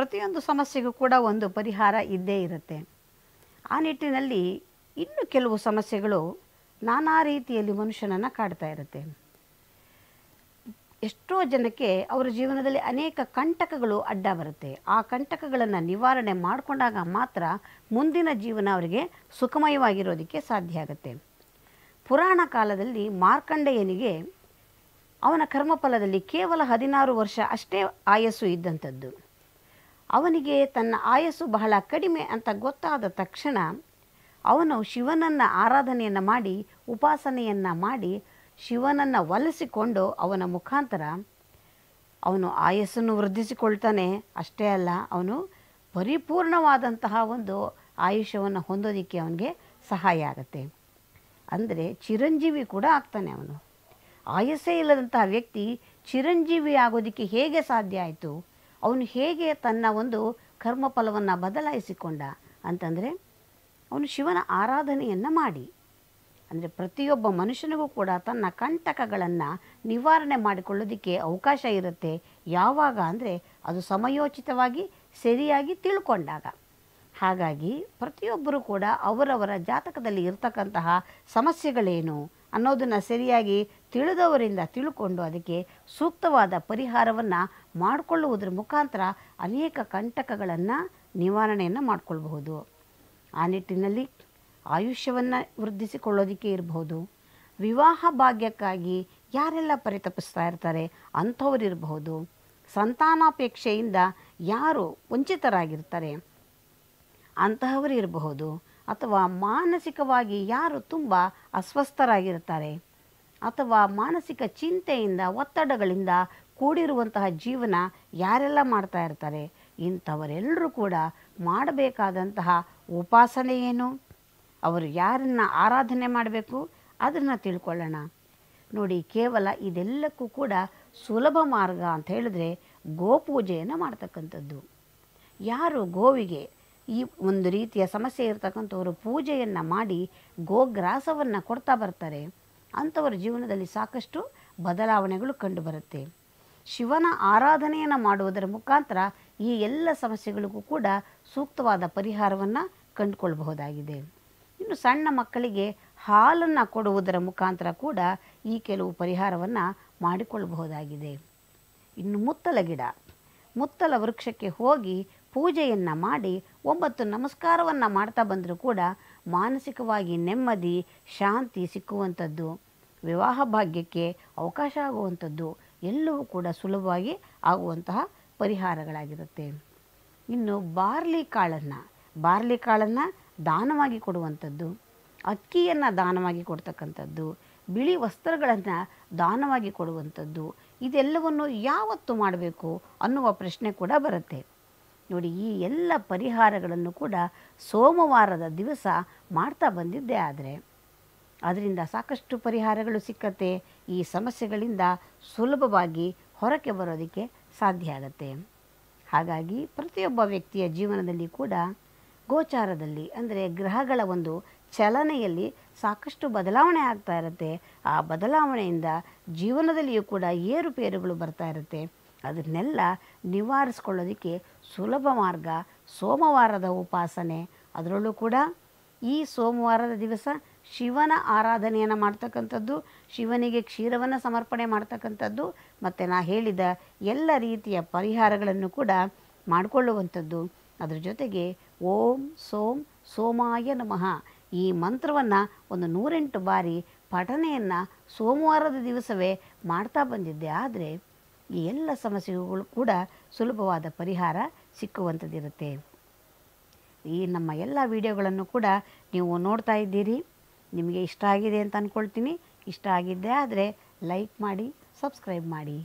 ಪ್ರತಿಯೊಂದು ಸಮಸ್ಯೆಗೂ ಕೂಡ ಒಂದು ಪರಿಹಾರ ಇದ್ದೇ ಇರುತ್ತೆ ಆ ನಿಟ್ಟಿನಲ್ಲಿ ಇನ್ನು ಕೆಲವು ಸಮಸ್ಯೆಗಳು ನಾನಾ ರೀತಿಯಲ್ಲಿ ಮನುಷ್ಯನನ್ನು ಕಾಡ್ತಾ ಇರುತ್ತೆ ಎಷ್ಟೋ ಜನಕ್ಕೆ ಅವರ ಜೀವನದಲ್ಲಿ ಅನೇಕ ಕಂಟಕಗಳು ಅಡ್ಡ ಬರುತ್ತೆ ಆ ಕಂಟಕಗಳನ್ನು ನಿವಾರಣೆ ಮಾಡಿಕೊಂಡಾಗ ಮಾತ್ರ ಮುಂದಿನ ಜೀವನ ಅವರಿಗೆ ಸುಖಮಯವಾಗಿರೋದಕ್ಕೆ ಸಾಧ್ಯ ಆಗುತ್ತೆ ಪುರಾಣ ಕಾಲದಲ್ಲಿ ಮಾರ್ಕಂಡೆಯನಿಗೆ ಅವನ ಕರ್ಮಫಲದಲ್ಲಿ ಕೇವಲ ಹದಿನಾರು ವರ್ಷ ಅಷ್ಟೇ ಆಯಸ್ಸು ಇದ್ದಂಥದ್ದು ಅವನಿಗೆ ತನ್ನ ಆಯಸ್ಸು ಬಹಳ ಕಡಿಮೆ ಅಂತ ಗೊತ್ತಾದ ತಕ್ಷಣ ಅವನು ಶಿವನನ್ನು ಆರಾಧನೆಯನ್ನು ಮಾಡಿ ಉಪಾಸನೆಯನ್ನು ಮಾಡಿ ಶಿವನನ್ನು ಒಲಿಸಿಕೊಂಡು ಅವನ ಮುಖಾಂತರ ಅವನು ಆಯಸ್ಸನ್ನು ವೃದ್ಧಿಸಿಕೊಳ್ತಾನೆ ಅಷ್ಟೇ ಅಲ್ಲ ಅವನು ಪರಿಪೂರ್ಣವಾದಂತಹ ಒಂದು ಆಯುಷ್ಯವನ್ನು ಹೊಂದೋದಕ್ಕೆ ಅವನಿಗೆ ಸಹಾಯ ಆಗುತ್ತೆ ಅಂದರೆ ಚಿರಂಜೀವಿ ಕೂಡ ಆಗ್ತಾನೆ ಅವನು ಆಯಸ್ಸೇ ಇಲ್ಲದಂತಹ ವ್ಯಕ್ತಿ ಚಿರಂಜೀವಿ ಆಗೋದಕ್ಕೆ ಹೇಗೆ ಸಾಧ್ಯ ಆಯಿತು ಅವನು ಹೇಗೆ ತನ್ನ ಒಂದು ಕರ್ಮಫಲವನ್ನು ಬದಲಾಯಿಸಿಕೊಂಡ ಅಂತಂದರೆ ಅವನು ಶಿವನ ಆರಾಧನೆಯನ್ನು ಮಾಡಿ ಅಂದರೆ ಪ್ರತಿಯೊಬ್ಬ ಮನುಷ್ಯನಿಗೂ ಕೂಡ ತನ್ನ ಕಂಟಕಗಳನ್ನು ನಿವಾರಣೆ ಮಾಡಿಕೊಳ್ಳೋದಕ್ಕೆ ಅವಕಾಶ ಇರುತ್ತೆ ಯಾವಾಗ ಅಂದರೆ ಅದು ಸಮಯೋಚಿತವಾಗಿ ಸರಿಯಾಗಿ ತಿಳ್ಕೊಂಡಾಗ ಹಾಗಾಗಿ ಪ್ರತಿಯೊಬ್ಬರೂ ಕೂಡ ಅವರವರ ಜಾತಕದಲ್ಲಿ ಇರತಕ್ಕಂತಹ ಸಮಸ್ಯೆಗಳೇನು ಅನ್ನೋದನ್ನು ಸರಿಯಾಗಿ ತಿಳಿದವರಿಂದ ತಿಳ್ಕೊಂಡು ಅದಕ್ಕೆ ಸೂಕ್ತವಾದ ಪರಿಹಾರವನ್ನು ಮಾಡಿಕೊಳ್ಳುವುದರ ಮುಖಾಂತರ ಅನೇಕ ಕಂಟಕಗಳನ್ನು ನಿವಾರಣೆಯನ್ನು ಮಾಡಿಕೊಳ್ಬಹುದು ಆ ನಿಟ್ಟಿನಲ್ಲಿ ಆಯುಷ್ಯವನ್ನು ವೃದ್ಧಿಸಿಕೊಳ್ಳೋದಕ್ಕೆ ಇರಬಹುದು ವಿವಾಹ ಭಾಗ್ಯಕ್ಕಾಗಿ ಯಾರೆಲ್ಲ ಪರಿತಪಿಸ್ತಾ ಇರ್ತಾರೆ ಅಂಥವರಿರಬಹುದು ಸಂತಾನಾಪೇಕ್ಷೆಯಿಂದ ಯಾರು ವಂಚಿತರಾಗಿರ್ತಾರೆ ಇರಬಹುದು ಅಥವಾ ಮಾನಸಿಕವಾಗಿ ಯಾರು ತುಂಬ ಅಸ್ವಸ್ಥರಾಗಿರ್ತಾರೆ ಅಥವಾ ಮಾನಸಿಕ ಚಿಂತೆಯಿಂದ ಒತ್ತಡಗಳಿಂದ ಕೂಡಿರುವಂತಹ ಜೀವನ ಯಾರೆಲ್ಲ ಮಾಡ್ತಾ ಇರ್ತಾರೆ ಇಂಥವರೆಲ್ಲರೂ ಕೂಡ ಮಾಡಬೇಕಾದಂತಹ ಉಪಾಸನೆ ಏನು ಅವರು ಯಾರನ್ನು ಆರಾಧನೆ ಮಾಡಬೇಕು ಅದನ್ನು ತಿಳ್ಕೊಳ್ಳೋಣ ನೋಡಿ ಕೇವಲ ಇದೆಲ್ಲಕ್ಕೂ ಕೂಡ ಸುಲಭ ಮಾರ್ಗ ಅಂತ ಹೇಳಿದ್ರೆ ಗೋಪೂಜೆಯನ್ನು ಮಾಡ್ತಕ್ಕಂಥದ್ದು ಯಾರು ಗೋವಿಗೆ ಈ ಒಂದು ರೀತಿಯ ಸಮಸ್ಯೆ ಇರತಕ್ಕಂಥವರು ಪೂಜೆಯನ್ನು ಮಾಡಿ ಗೋಗ್ರಾಸವನ್ನು ಕೊಡ್ತಾ ಬರ್ತಾರೆ ಅಂಥವರ ಜೀವನದಲ್ಲಿ ಸಾಕಷ್ಟು ಬದಲಾವಣೆಗಳು ಕಂಡುಬರುತ್ತೆ ಶಿವನ ಆರಾಧನೆಯನ್ನು ಮಾಡುವುದರ ಮುಖಾಂತರ ಈ ಎಲ್ಲ ಸಮಸ್ಯೆಗಳಿಗೂ ಕೂಡ ಸೂಕ್ತವಾದ ಪರಿಹಾರವನ್ನು ಕಂಡುಕೊಳ್ಬಹುದಾಗಿದೆ ಇನ್ನು ಸಣ್ಣ ಮಕ್ಕಳಿಗೆ ಹಾಲನ್ನು ಕೊಡುವುದರ ಮುಖಾಂತರ ಕೂಡ ಈ ಕೆಲವು ಪರಿಹಾರವನ್ನು ಮಾಡಿಕೊಳ್ಳಬಹುದಾಗಿದೆ ಇನ್ನು ಮುತ್ತಲ ಗಿಡ ಮುತ್ತಲ ವೃಕ್ಷಕ್ಕೆ ಹೋಗಿ ಪೂಜೆಯನ್ನು ಮಾಡಿ ಒಂಬತ್ತು ನಮಸ್ಕಾರವನ್ನು ಮಾಡ್ತಾ ಬಂದರೂ ಕೂಡ ಮಾನಸಿಕವಾಗಿ ನೆಮ್ಮದಿ ಶಾಂತಿ ಸಿಕ್ಕುವಂಥದ್ದು ವಿವಾಹ ಭಾಗ್ಯಕ್ಕೆ ಅವಕಾಶ ಆಗುವಂಥದ್ದು ಎಲ್ಲವೂ ಕೂಡ ಸುಲಭವಾಗಿ ಆಗುವಂತಹ ಪರಿಹಾರಗಳಾಗಿರುತ್ತೆ ಇನ್ನು ಬಾರ್ಲಿ ಕಾಳನ್ನು ಬಾರ್ಲಿ ಕಾಳನ್ನು ದಾನವಾಗಿ ಕೊಡುವಂಥದ್ದು ಅಕ್ಕಿಯನ್ನು ದಾನವಾಗಿ ಕೊಡ್ತಕ್ಕಂಥದ್ದು ಬಿಳಿ ವಸ್ತ್ರಗಳನ್ನು ದಾನವಾಗಿ ಕೊಡುವಂಥದ್ದು ಇದೆಲ್ಲವನ್ನು ಯಾವತ್ತು ಮಾಡಬೇಕು ಅನ್ನುವ ಪ್ರಶ್ನೆ ಕೂಡ ಬರುತ್ತೆ ನೋಡಿ ಈ ಎಲ್ಲ ಪರಿಹಾರಗಳನ್ನು ಕೂಡ ಸೋಮವಾರದ ದಿವಸ ಮಾಡ್ತಾ ಬಂದಿದ್ದೆ ಆದರೆ ಅದರಿಂದ ಸಾಕಷ್ಟು ಪರಿಹಾರಗಳು ಸಿಕ್ಕತ್ತೆ ಈ ಸಮಸ್ಯೆಗಳಿಂದ ಸುಲಭವಾಗಿ ಹೊರಕ್ಕೆ ಬರೋದಕ್ಕೆ ಸಾಧ್ಯ ಆಗತ್ತೆ ಹಾಗಾಗಿ ಪ್ರತಿಯೊಬ್ಬ ವ್ಯಕ್ತಿಯ ಜೀವನದಲ್ಲಿ ಕೂಡ ಗೋಚಾರದಲ್ಲಿ ಅಂದರೆ ಗ್ರಹಗಳ ಒಂದು ಚಲನೆಯಲ್ಲಿ ಸಾಕಷ್ಟು ಬದಲಾವಣೆ ಆಗ್ತಾ ಇರುತ್ತೆ ಆ ಬದಲಾವಣೆಯಿಂದ ಜೀವನದಲ್ಲಿಯೂ ಕೂಡ ಏರುಪೇರುಗಳು ಬರ್ತಾ ಇರುತ್ತೆ ಅದನ್ನೆಲ್ಲ ನಿವಾರಿಸ್ಕೊಳ್ಳೋದಕ್ಕೆ ಸುಲಭ ಮಾರ್ಗ ಸೋಮವಾರದ ಉಪಾಸನೆ ಅದರಲ್ಲೂ ಕೂಡ ಈ ಸೋಮವಾರದ ದಿವಸ ಶಿವನ ಆರಾಧನೆಯನ್ನು ಮಾಡ್ತಕ್ಕಂಥದ್ದು ಶಿವನಿಗೆ ಕ್ಷೀರವನ್ನು ಸಮರ್ಪಣೆ ಮಾಡ್ತಕ್ಕಂಥದ್ದು ಮತ್ತು ನಾ ಹೇಳಿದ ಎಲ್ಲ ರೀತಿಯ ಪರಿಹಾರಗಳನ್ನು ಕೂಡ ಮಾಡಿಕೊಳ್ಳುವಂಥದ್ದು ಅದರ ಜೊತೆಗೆ ಓಂ ಸೋಮ್ ಸೋಮಾಯ ನಮಃ ಈ ಮಂತ್ರವನ್ನು ಒಂದು ನೂರೆಂಟು ಬಾರಿ ಪಠನೆಯನ್ನು ಸೋಮವಾರದ ದಿವಸವೇ ಮಾಡ್ತಾ ಬಂದಿದ್ದೆ ಆದರೆ ಈ ಎಲ್ಲ ಸಮಸ್ಯೆಗಳು ಕೂಡ ಸುಲಭವಾದ ಪರಿಹಾರ ಸಿಕ್ಕುವಂಥದ್ದಿರುತ್ತೆ ಈ ನಮ್ಮ ಎಲ್ಲ ವಿಡಿಯೋಗಳನ್ನು ಕೂಡ ನೀವು ನೋಡ್ತಾ ಇದ್ದೀರಿ ನಿಮಗೆ ಇಷ್ಟ ಆಗಿದೆ ಅಂತ ಅಂದ್ಕೊಳ್ತೀನಿ ಇಷ್ಟ ಆಗಿದ್ದೇ ಆದರೆ ಲೈಕ್ ಮಾಡಿ ಸಬ್ಸ್ಕ್ರೈಬ್ ಮಾಡಿ